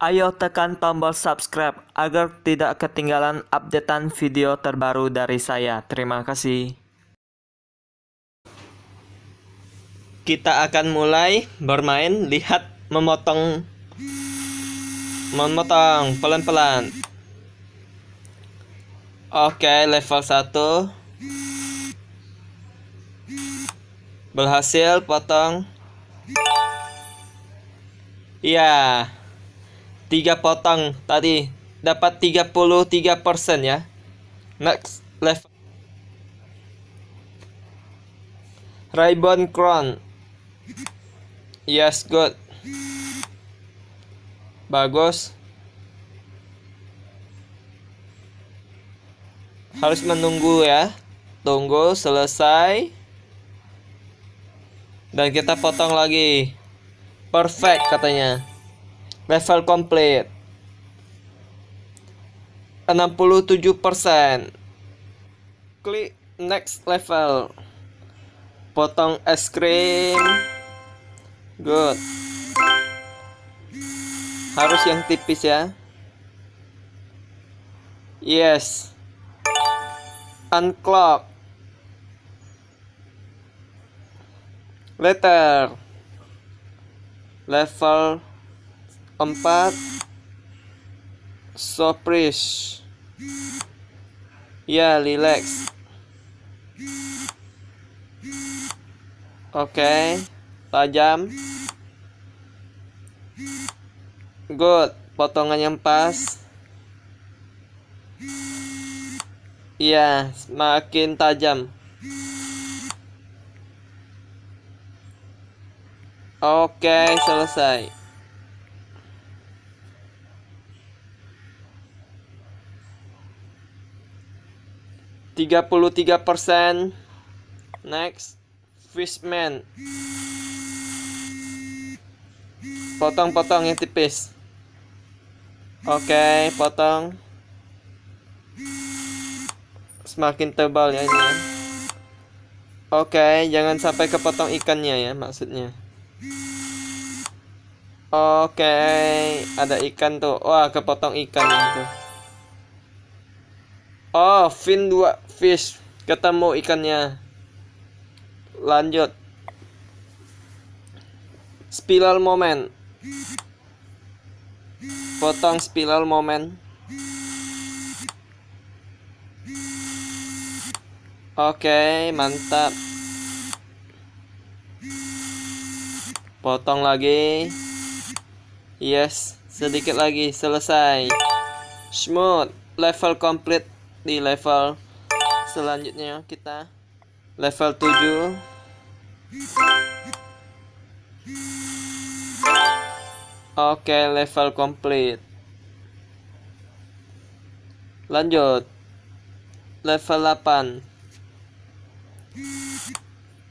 Ayo tekan tombol subscribe agar tidak ketinggalan updatean video terbaru dari saya. Terima kasih. Kita akan mulai bermain lihat memotong memotong pelan-pelan. Oke, level 1. Berhasil potong. Iya. Yeah tiga potong tadi dapat 33% ya. Next level. Raybon Crown. Yes, good. Bagus. Harus menunggu ya. Tunggu selesai. Dan kita potong lagi. Perfect katanya level complete 67% klik next level potong es krim good harus yang tipis ya yes unclock letter level 4 surprise, Ya, relax Oke okay. Tajam Good Potongan yang pas ya semakin tajam Oke, okay, selesai 33%. Next, Fishman. Potong-potong yang tipis. Oke, okay, potong. Semakin tebal ya ini. Oke, okay, jangan sampai kepotong ikannya ya maksudnya. Oke, okay, ada ikan tuh. Wah, kepotong ikan tuh. Oh, fin dua fish. Ketemu ikannya. Lanjut. Spiral moment. Potong spiral moment. Oke, mantap. Potong lagi. Yes, sedikit lagi selesai. Smooth, level complete di level selanjutnya kita level 7 Oke okay, level complete Lanjut Level 8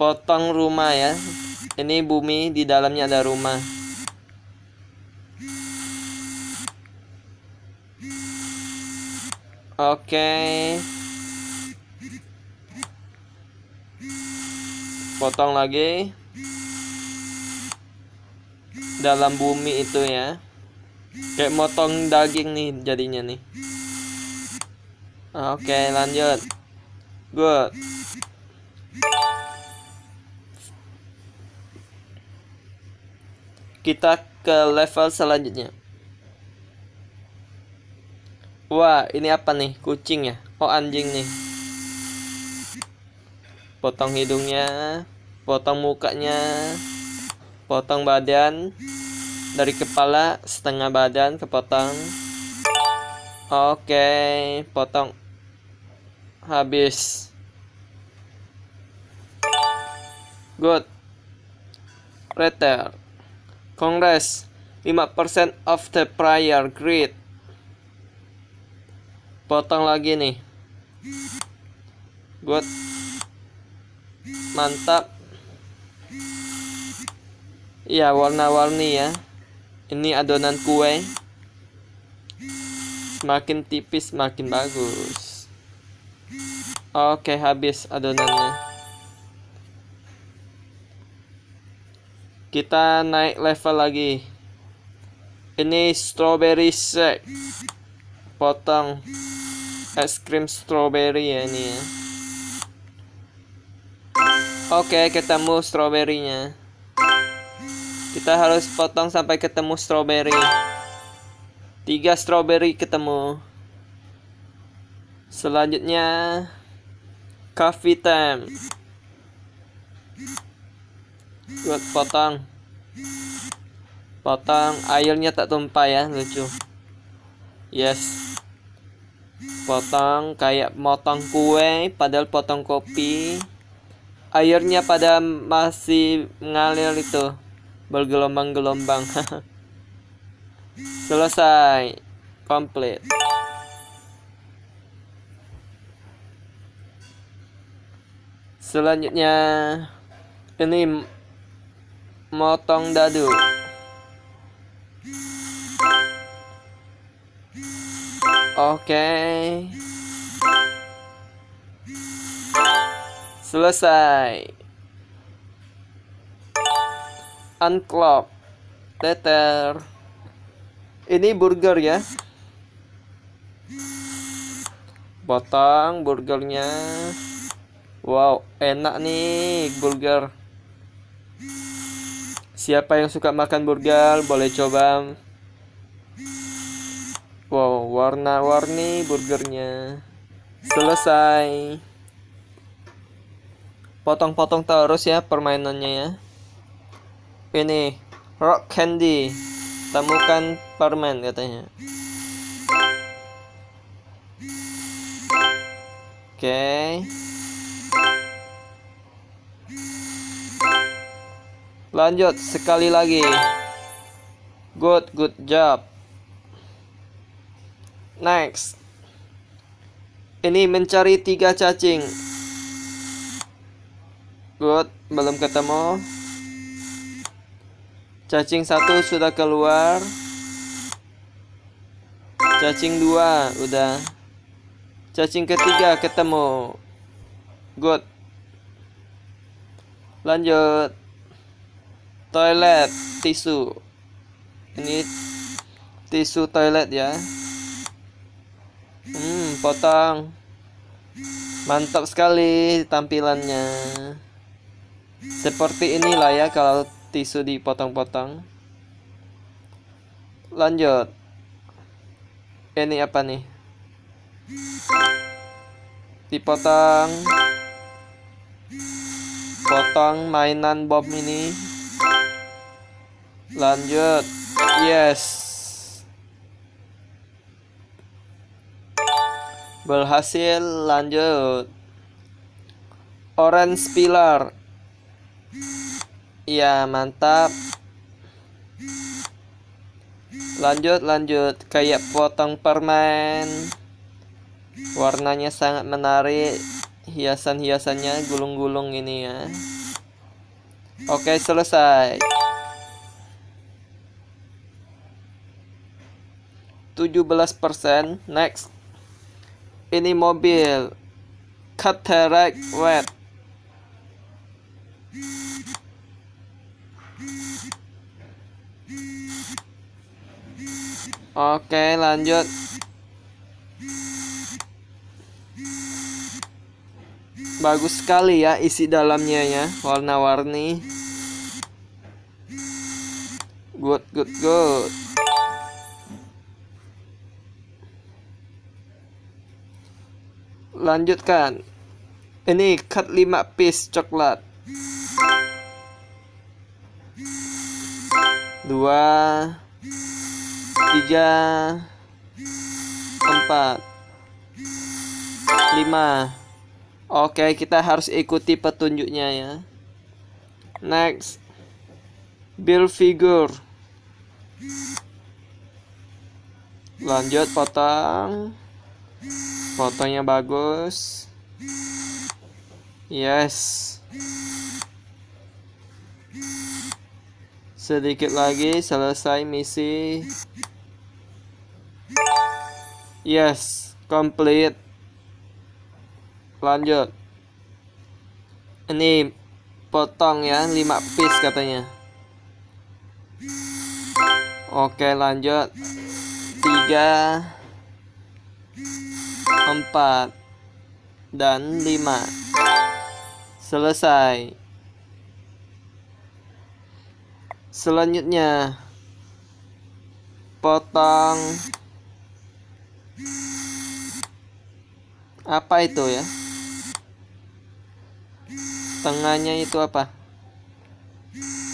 Potong rumah ya Ini bumi di dalamnya ada rumah Oke. Potong lagi. Dalam bumi itu ya. Kayak motong daging nih jadinya nih. Oke, lanjut. Good. Kita ke level selanjutnya. Wah, ini apa nih? Kucing ya? Oh, anjing nih. Potong hidungnya, potong mukanya, potong badan. Dari kepala setengah badan kepotong. Oke, potong habis. Good. Retail. Kongres 5% of the prior grade potong lagi nih good mantap iya warna-warni ya ini adonan kue semakin tipis semakin bagus oke habis adonannya kita naik level lagi ini strawberry shake potong es krim strawberry ya ini ya. Oke, ketemu stroberinya. Kita harus potong sampai ketemu stroberi. Tiga stroberi ketemu. Selanjutnya coffee time. Buat potong. Potong airnya tak tumpah ya, lucu yes potong kayak motong kue padahal potong kopi airnya pada masih mengalir itu bergelombang-gelombang selesai komplit selanjutnya ini motong dadu Oke. Selesai. Unclop. Teter. Ini burger ya. Potong burgernya. Wow, enak nih burger. Siapa yang suka makan burger boleh coba warna-warni burgernya selesai potong-potong terus ya permainannya ya ini rock candy temukan permen katanya oke lanjut sekali lagi good good job Next. Ini mencari tiga cacing. Good, belum ketemu. Cacing satu sudah keluar. Cacing dua udah. Cacing ketiga ketemu. Good. Lanjut. Toilet, tisu. Ini tisu toilet ya. Hmm, potong. Mantap sekali tampilannya. Seperti inilah ya kalau tisu dipotong-potong. Lanjut. Ini apa nih? Dipotong. Potong mainan Bob ini. Lanjut. Yes. Berhasil lanjut. Orange Pillar. ya mantap. Lanjut, lanjut. Kayak potong permen. Warnanya sangat menarik. Hiasan-hiasannya gulung-gulung ini ya. Oke, selesai. 17% next ini mobil cataract wet oke lanjut bagus sekali ya isi dalamnya ya warna-warni good good good lanjutkan ini cut 5 piece coklat 2 3 4 5 Oke kita harus ikuti petunjuknya ya Next Build figure Lanjut potong fotonya bagus yes sedikit lagi selesai misi yes complete lanjut ini potong ya 5 piece katanya oke lanjut 3 4 dan 5 selesai selanjutnya potong apa itu ya tengahnya itu apa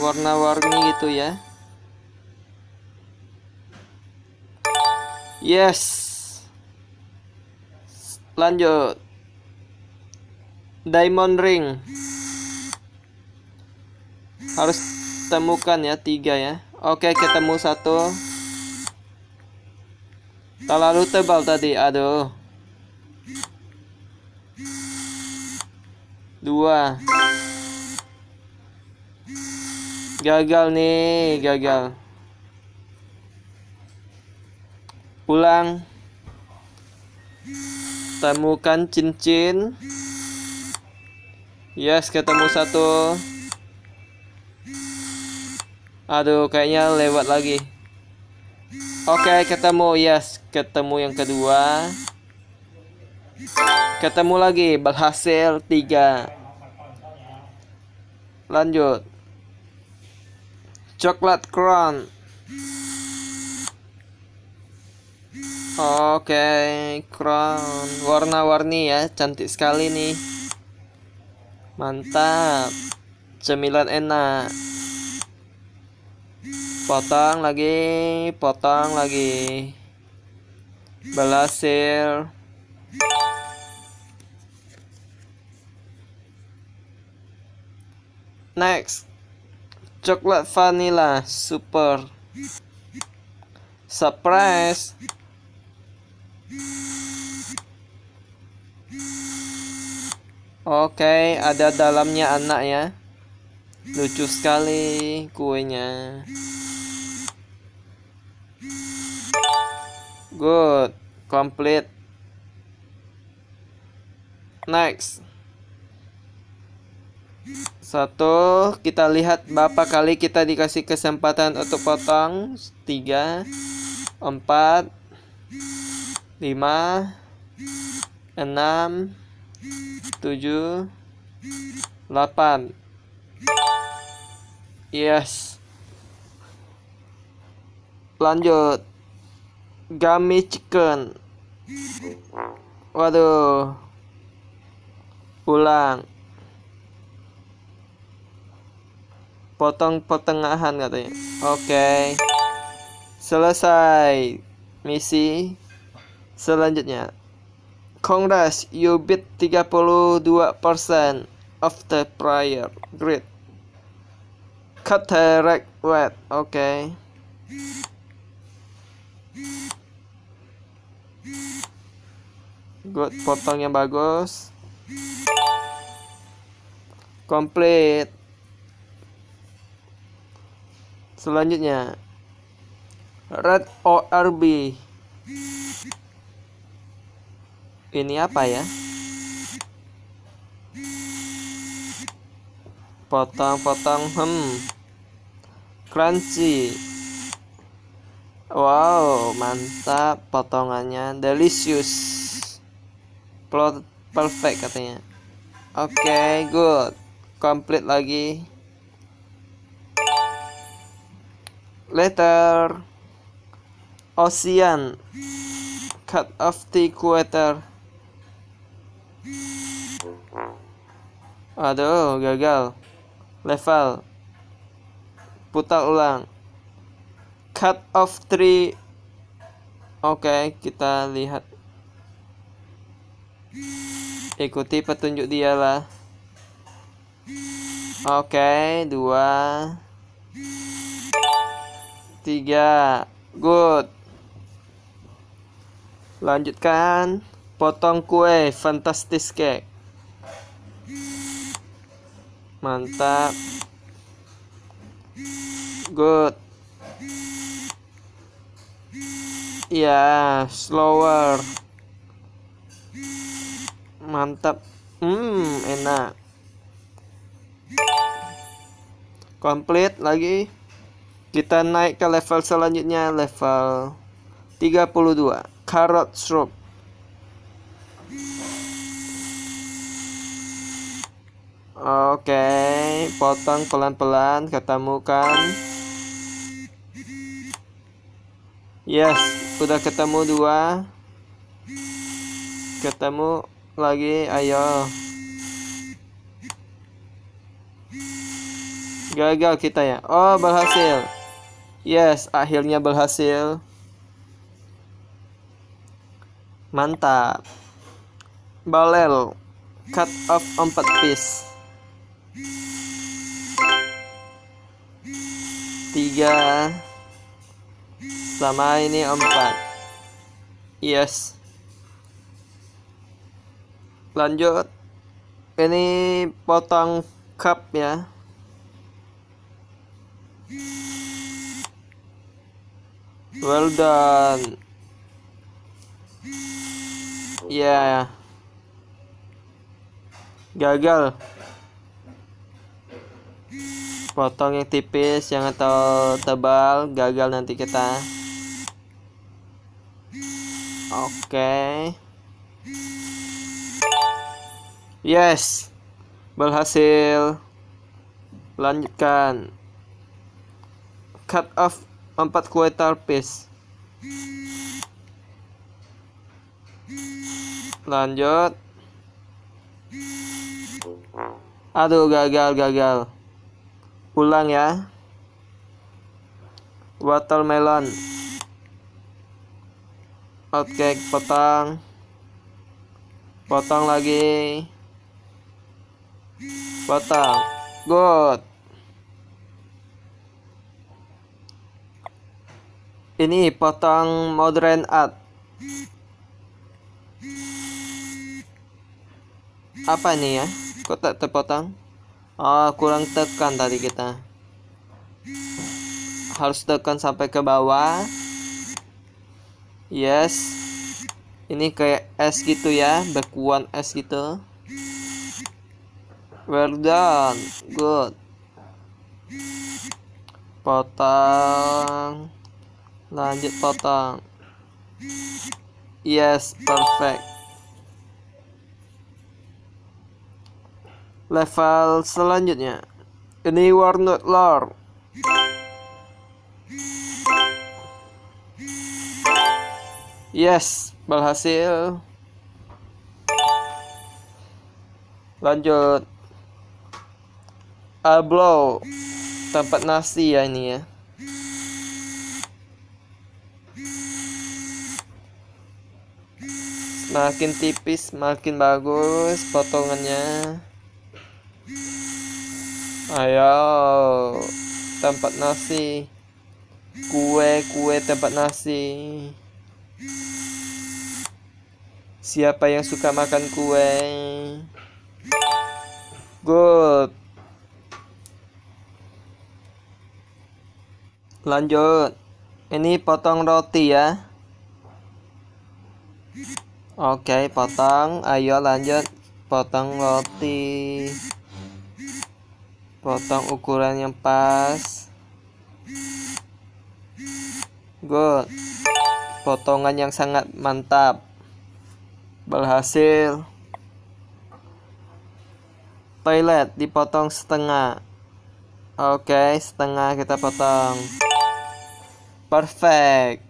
warna-warni gitu ya yes lanjut diamond ring harus temukan ya tiga ya oke ketemu satu terlalu tebal tadi aduh dua gagal nih gagal pulang temukan cincin yes ketemu satu aduh kayaknya lewat lagi oke okay, ketemu yes ketemu yang kedua ketemu lagi berhasil tiga lanjut coklat crown Oke, okay, crown warna-warni ya, cantik sekali nih. Mantap, cemilan enak. Potong lagi, potong lagi. Belasir. Next, coklat vanilla super. Surprise. Oke, ada dalamnya anak ya. Lucu sekali kuenya. Good, complete. Next. Satu, kita lihat berapa kali kita dikasih kesempatan untuk potong. Tiga, empat, lima enam tujuh delapan yes lanjut gummy chicken waduh pulang potong potengahan katanya oke okay. selesai misi Selanjutnya, Congrats, you beat 32% of the prior grid. red wet, oke. Okay. Good, yang bagus. Complete. Selanjutnya, Red ORB ini apa ya potong-potong hmm crunchy wow mantap potongannya delicious perfect katanya oke okay, good complete lagi later ocean cut of the quarter Aduh, gagal. Level. Putar ulang. Cut off 3. Oke, okay, kita lihat. Ikuti petunjuk dia lah. Oke, okay, dua, tiga, good. Lanjutkan potong kue fantastis cake mantap good ya yeah, slower mantap hmm enak complete lagi kita naik ke level selanjutnya level 32 carrot stroke Oke, potong pelan-pelan, Ketemu kan? Yes, udah ketemu dua. Ketemu lagi, ayo. Gagal kita ya. Oh, berhasil. Yes, akhirnya berhasil. Mantap. Balel. Cut off 4 piece tiga selama ini empat yes lanjut ini potong cup ya well done ya yeah. gagal potong yang tipis yang atau tebal gagal nanti kita oke okay. yes berhasil lanjutkan cut off 4 quarter piece lanjut aduh gagal gagal ulang ya watermelon oke potong potong lagi potong good ini potong modern art apa ini ya kok tak terpotong Oh, kurang tekan tadi kita. Harus tekan sampai ke bawah. Yes. Ini kayak S gitu ya, bekuan S gitu. Well done. Good. Potong. Lanjut potong. Yes, perfect. level selanjutnya ini Warnut Lore yes berhasil lanjut blow tempat nasi ya ini ya makin tipis makin bagus potongannya Ayo tempat nasi kue kue tempat nasi siapa yang suka makan kue good lanjut ini potong roti ya oke okay, potong ayo lanjut potong roti potong ukuran yang pas good potongan yang sangat mantap berhasil toilet dipotong setengah oke okay, setengah kita potong perfect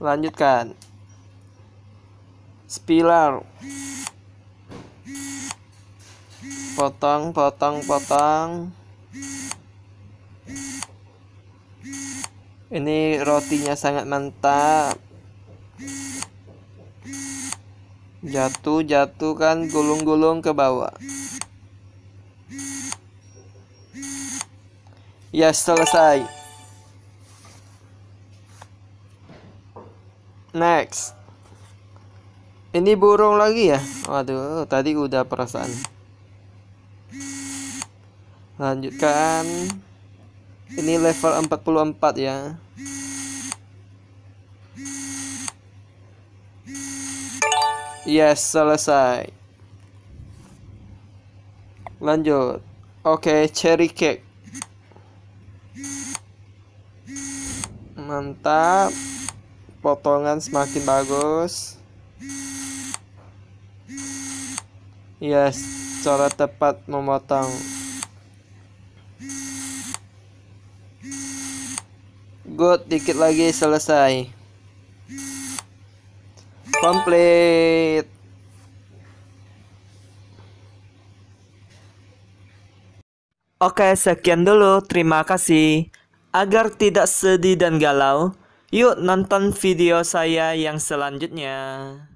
lanjutkan spiller potong potong potong ini rotinya sangat mantap jatuh jatuh kan gulung-gulung ke bawah ya selesai next ini burung lagi ya waduh tadi udah perasaan lanjutkan ini level 44 ya yes selesai lanjut oke okay, cherry cake mantap potongan semakin bagus yes cara tepat memotong Good, dikit lagi selesai. Complete. Oke, sekian dulu. Terima kasih. Agar tidak sedih dan galau, yuk nonton video saya yang selanjutnya.